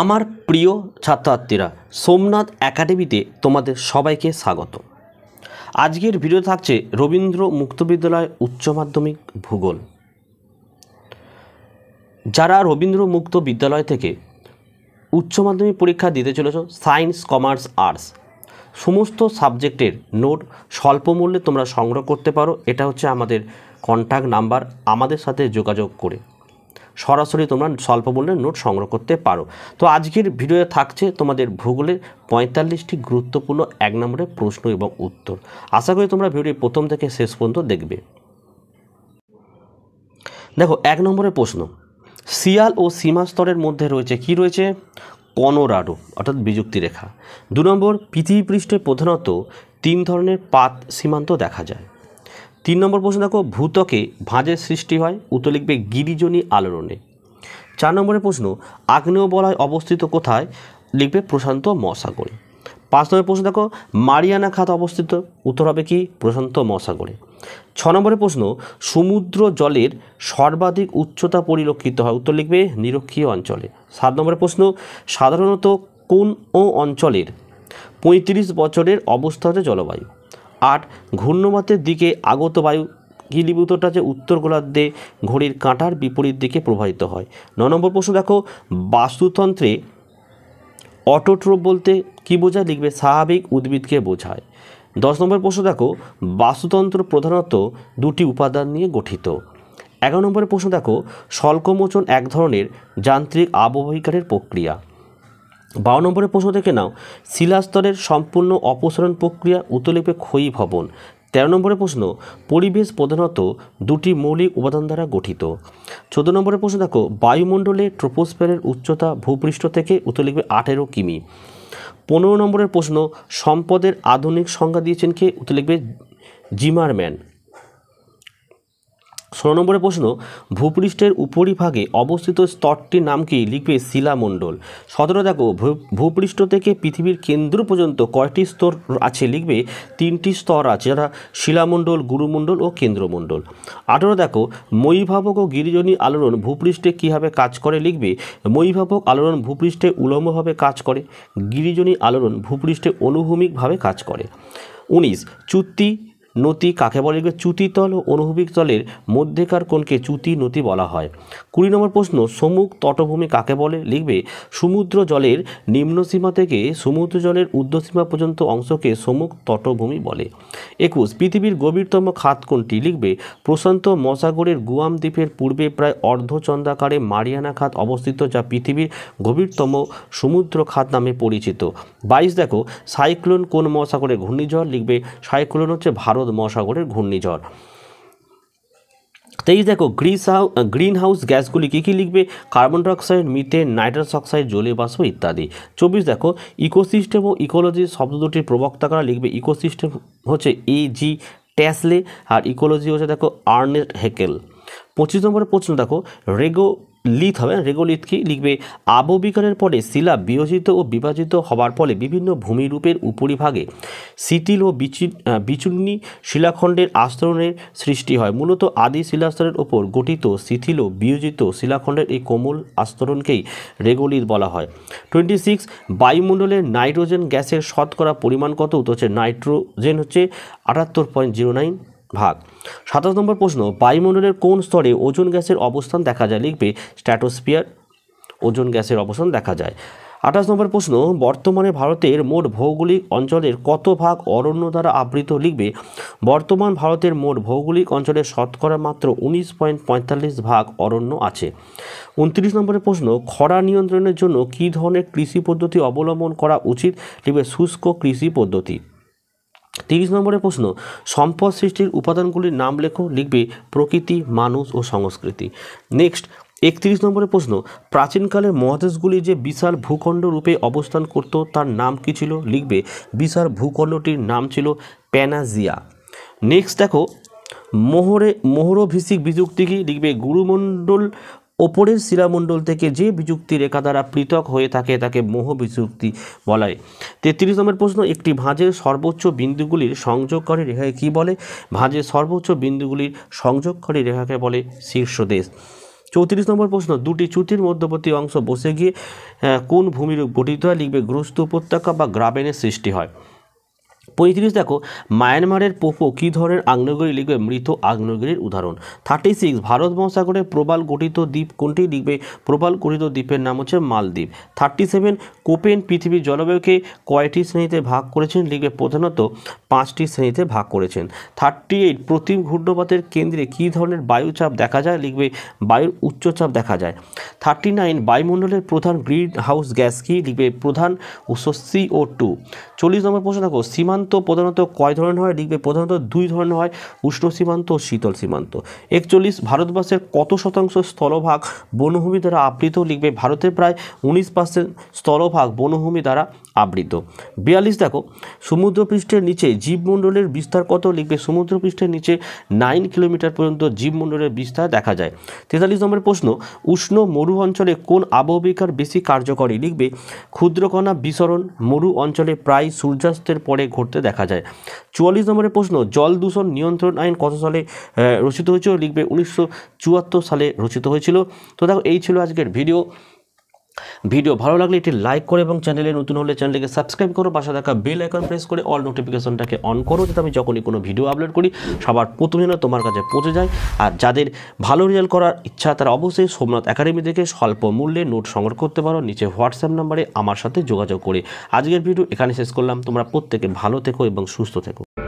আমার প্রিয় ছাত্রছাত্রীরা সোমনাথ একাডেমিতে তোমাদের সবাইকে স্বাগত আজকের ভিডিও থাকছে রবীন্দ্র মুক্ত বিদ্যালয় উচ্চ মাধ্যমিক ভূগোল যারা রবীন্দ্র মুক্ত বিদ্যালয় থেকে উচ্চ মাধ্যমিক পরীক্ষা দিতে চলেছ সায়েন্স কমার্স আর্টস সমস্ত সাবজেক্টের নোট স্বল্প মূল্যে তোমরা সংগ্রহ করতে পারো এটা হচ্ছে আমাদের কন্ট্যাক্ট নাম্বার আমাদের সাথে যোগাযোগ করে সরাসরি তোমরা স্বল্প মূল্যের নোট সংগ্রহ করতে পারো তো আজকের ভিডিওতে থাকছে তোমাদের ভূগোলের পঁয়তাল্লিশটি গুরুত্বপূর্ণ এক নম্বরের প্রশ্ন এবং উত্তর আশা করি তোমরা ভিডিওটি প্রথম থেকে শেষ পর্যন্ত দেখবে দেখো এক নম্বরের প্রশ্ন শিয়াল ও সীমা স্তরের মধ্যে রয়েছে কি রয়েছে কনোরাডো অর্থাৎ বিযুক্তি রেখা দু নম্বর পৃথিবী পৃষ্ঠে প্রধানত তিন ধরনের পাত সীমান্ত দেখা যায় তিন নম্বর প্রশ্ন দেখো ভূতকে ভাঁজের সৃষ্টি হয় উত্তর লিখবে গিরিজনী আলোড়নে চার নম্বরের প্রশ্ন আগ্নেয় বলয় অবস্থিত কোথায় লিখবে প্রশান্ত মহাসাগরে পাঁচ নম্বরের প্রশ্ন দেখো মারিয়ানা খাত অবস্থিত উত্তর হবে কি প্রশান্ত মহাসাগরে ছ নম্বরের প্রশ্ন সমুদ্র জলের সর্বাধিক উচ্চতা পরিলক্ষিত হয় উত্তর লিখবে নিরক্ষীয় অঞ্চলে সাত নম্বরের প্রশ্ন সাধারণত কোন ও অঞ্চলের পঁয়ত্রিশ বছরের অবস্থা হচ্ছে জলবায়ু আট ঘূর্ণমাতের দিকে আগত বায়ু গিলিভূতটা যে উত্তর গোলার্ধে ঘড়ির কাঁটার বিপরীত দিকে প্রবাহিত হয় ন নম্বর প্রশ্ন দেখো বাস্তুতন্ত্রে অটোট্রোপ বলতে কি বোঝায় লিখবে স্বাভাবিক উদ্ভিদকে বোঝায় দশ নম্বর প্রশ্ন দেখো বাস্তুতন্ত্র প্রধানত দুটি উপাদান নিয়ে গঠিত এগারো নম্বরের প্রশ্ন দেখো স্বল্পমোচন এক ধরনের যান্ত্রিক আবহিকারের প্রক্রিয়া বারো নম্বরের প্রশ্ন দেখে নাও শিলাস্তরের সম্পূর্ণ অপসারণ প্রক্রিয়া উতলিপে ক্ষয়ী ভবন তেরো নম্বরের প্রশ্ন পরিবেশ প্রধানত দুটি মৌলিক উপাদান দ্বারা গঠিত চোদ্দ নম্বরের প্রশ্ন দেখো বায়ুমণ্ডলে ট্রোপোস্ফিয়ারের উচ্চতা ভূপৃষ্ঠ থেকে উতলিপে আঠেরো কিমি পনেরো নম্বরের প্রশ্ন সম্পদের আধুনিক সংজ্ঞা দিয়েছেন কে উত্তর লিখবে জিমারম্যান ষোলো নম্বরের প্রশ্ন ভূপৃষ্ঠের উপরিভাগে অবস্থিত স্তরটির নাম কি লিখবে শিলামণ্ডল সতেরো দেখো ভূপৃষ্ঠ থেকে পৃথিবীর কেন্দ্র পর্যন্ত কয়টি স্তর আছে লিখবে তিনটি স্তর আছে যারা শিলামণ্ডল গুরুমণ্ডল ও কেন্দ্রমণ্ডল আঠেরো দেখো মৈভাবক ও গিরিজনী আলোড়ন ভূপৃষ্ঠে কীভাবে কাজ করে লিখবে মৈভাবক আলোড়ন ভূপৃষ্ঠে উলম্বভাবে কাজ করে গিরিজনী আলোড়ন ভূপৃষ্ঠে অনুভূমিকভাবে কাজ করে উনিশ চুক্তি নতি কাকে বলে চ্যুতি তল ও অনুভূমিক তলের মধ্যেকার কোণকে চ্যুতি নতি বলা হয় কুড়ি নম্বর প্রশ্ন সমুখ তটভূমি কাকে বলে লিখবে সমুদ্র জলের নিম্নসীমা থেকে সমুদ্র জলের উর্ধ্বসীমা পর্যন্ত অংশকে সমুখ তটভূমি বলে একুশ পৃথিবীর গভীরতম খাত কোনটি লিখবে প্রশান্ত মহাসাগরের গুয়াম দ্বীপের পূর্বে প্রায় অর্ধচন্দ্রাকারে মারিয়ানা খাত অবস্থিত যা পৃথিবীর গভীরতম সমুদ্র খাত নামে পরিচিত বাইশ দেখো সাইক্লোন কোন মহাসাগরের ঘূর্ণিঝড় লিখবে সাইক্লোন হচ্ছে ভারত ভারত মহাসাগরের ঘূর্ণিঝড় তেইশ দেখো গ্রিস গ্রিন হাউস গ্যাসগুলি কী কী লিখবে carbon dioxide methane nitrous oxide জলীয় বাষ্প ইত্যাদি চব্বিশ দেখো ইকোসিস্টেম ও ইকোলজি শব্দ দুটির প্রবক্তাকারা লিখবে ইকোসিস্টেম হচ্ছে এ জি ট্যাসলে আর ইকোলজি হচ্ছে দেখো আর্নেস্ট হেকেল পঁচিশ নম্বরের প্রশ্ন দেখো রেগো লিথ হবে রেগোলিত কি লিখবে আববিকারের পরে শিলা বিয়োজিত ও বিভাজিত হবার ফলে বিভিন্ন ভূমিরূপের উপরিভাগে শিথিল ও বিচূর্ণী শিলাখণ্ডের আস্তরণের সৃষ্টি হয় মূলত আদি শিলাস্তরের ওপর গঠিত শিথিল ও বিয়োজিত শিলাখণ্ডের এই কোমল আস্তরণকেই রেগোলিত বলা হয় টোয়েন্টি সিক্স বায়ুমণ্ডলের নাইট্রোজেন গ্যাসের শতকরা পরিমাণ কত হচ্ছে নাইট্রোজেন হচ্ছে আটাত্তর পয়েন্ট জিরো নাইন ভাগ সাতাশ নম্বর প্রশ্ন বায়ুমণ্ডলের কোন স্তরে ওজন গ্যাসের অবস্থান দেখা যায় লিখবে স্ট্র্যাটোস্ফিয়ার ওজন গ্যাসের অবস্থান দেখা যায় আঠাশ নম্বর প্রশ্ন বর্তমানে ভারতের মোট ভৌগোলিক অঞ্চলের কত ভাগ অরণ্য দ্বারা আবৃত লিখবে বর্তমান ভারতের মোট ভৌগোলিক অঞ্চলের শতকরা মাত্র উনিশ পয়েন্ট পঁয়তাল্লিশ ভাগ অরণ্য আছে উনত্রিশ নম্বরের প্রশ্ন খরা নিয়ন্ত্রণের জন্য কী ধরনের কৃষি পদ্ধতি অবলম্বন করা উচিত লিখবে শুষ্ক কৃষি পদ্ধতি তিরিশ নম্বরের প্রশ্ন সম্পদ সৃষ্টির উপাদানগুলির নাম লেখো লিখবে প্রকৃতি মানুষ ও সংস্কৃতি নেক্সট একত্রিশ নম্বরের প্রশ্ন প্রাচীনকালে মহাদেশগুলি যে বিশাল ভূখণ্ড রূপে অবস্থান করত তার নাম কী ছিল লিখবে বিশাল ভূখণ্ডটির নাম ছিল প্যানাজিয়া নেক্সট দেখো মোহরে মোহরভিষিক বিযুক্তি কি লিখবে গুরুমণ্ডল ওপরের শিলামণ্ডল থেকে যে বিযুক্তি রেখা দ্বারা পৃথক হয়ে থাকে তাকে মোহ বিযুক্তি বলা হয় তেত্রিশ নম্বর প্রশ্ন একটি ভাঁজের সর্বোচ্চ বিন্দুগুলির সংযোগকারী রেখাকে কি বলে ভাঁজের সর্বোচ্চ বিন্দুগুলির সংযোগকারী রেখাকে বলে শীর্ষদেশ চৌত্রিশ নম্বর প্রশ্ন দুটি চুটির মধ্যবর্তী অংশ বসে গিয়ে কোন ভূমিরূপ গঠিত হয় লিখবে গ্রস্ত উপত্যকা বা গ্রাবেনের সৃষ্টি হয় পঁয়ত্রিশ দেখো মায়ানমারের পোপো কী ধরনের আগ্নেয়গিরি লিখবে মৃত আগ্নেয়গিরির উদাহরণ থার্টি সিক্স ভারত মহাসাগরে প্রবাল গঠিত দ্বীপ কোনটি লিখবে প্রবাল গঠিত দ্বীপের নাম হচ্ছে মালদ্বীপ থার্টি সেভেন কোপেন পৃথিবীর জলবায়ুকে কয়টি শ্রেণীতে ভাগ করেছেন লিখবে প্রধানত পাঁচটি শ্রেণীতে ভাগ করেছেন থার্টি এইট প্রতি ঘূর্ণপাতের কেন্দ্রে কী ধরনের বায়ুচাপ দেখা যায় লিখবে বায়ুর উচ্চচাপ দেখা যায় থার্টি নাইন বায়ুমণ্ডলের প্রধান গ্রিন হাউস গ্যাস কী লিখবে প্রধান উৎস সিও টু চল্লিশ নম্বর প্রশ্ন দেখো সীমান্ত সীমান্ত প্রধানত কয় ধরনের হয় লিখবে প্রধানত দুই ধরনের হয় উষ্ণ সীমান্ত ও শীতল সীমান্ত একচল্লিশ ভারতবর্ষের কত শতাংশ স্থলভাগ বনভূমি দ্বারা আবৃত লিখবে ভারতের প্রায় উনিশ পার্সেন্ট স্থলভাগ বনভূমি দ্বারা আবৃত বিয়াল্লিশ দেখো সমুদ্রপৃষ্ঠের নিচে জীবমণ্ডলের বিস্তার কত লিখবে সমুদ্রপৃষ্ঠের নিচে নাইন কিলোমিটার পর্যন্ত জীবমণ্ডলের বিস্তার দেখা যায় তেতাল্লিশ নম্বর প্রশ্ন উষ্ণ মরু অঞ্চলে কোন আবহবিকার বেশি কার্যকরী লিখবে ক্ষুদ্রকণা বিসরণ মরু অঞ্চলে প্রায় সূর্যাস্তের পরে ঘটতে দেখা যায় চুয়াল্লিশ নম্বরের প্রশ্ন জল দূষণ নিয়ন্ত্রণ আইন কত সালে রচিত হয়েছিল লিখবে উনিশশো সালে রচিত হয়েছিল তো দেখো এই ছিল আজকের ভিডিও ভিডিও ভালো লাগলে এটি লাইক করে এবং চ্যানেলে নতুন হলে চ্যানেলকে সাবস্ক্রাইব করো পাশে থাকা বেল আইকন প্রেস করে অল নোটিফিকেশনটাকে অন করো যাতে আমি যখনই কোনো ভিডিও আপলোড করি সবার প্রথম যেন তোমার কাছে পৌঁছে যায় আর যাদের ভালো রেজাল্ট করার ইচ্ছা তারা অবশ্যই সোমনাথ একাডেমি থেকে স্বল্প মূল্যে নোট সংগ্রহ করতে পারো নিচে হোয়াটসঅ্যাপ নাম্বারে আমার সাথে যোগাযোগ করে আজকের ভিডিও এখানে শেষ করলাম তোমরা প্রত্যেকে ভালো থেকো এবং সুস্থ থেকো